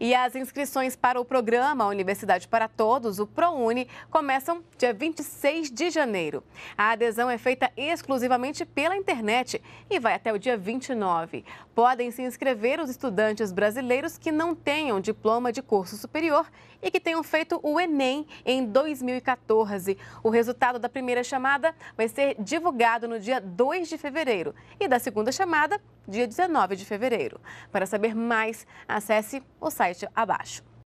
E as inscrições para o programa Universidade para Todos, o ProUni, começam dia 26 de janeiro. A adesão é feita exclusivamente pela internet e vai até o dia 29. Podem se inscrever os estudantes brasileiros que não tenham diploma de curso superior e que tenham feito o Enem em 2014. O resultado da primeira chamada vai ser divulgado no dia 2 de fevereiro e da segunda chamada dia 19 de fevereiro. Para saber mais, acesse o site abaixo.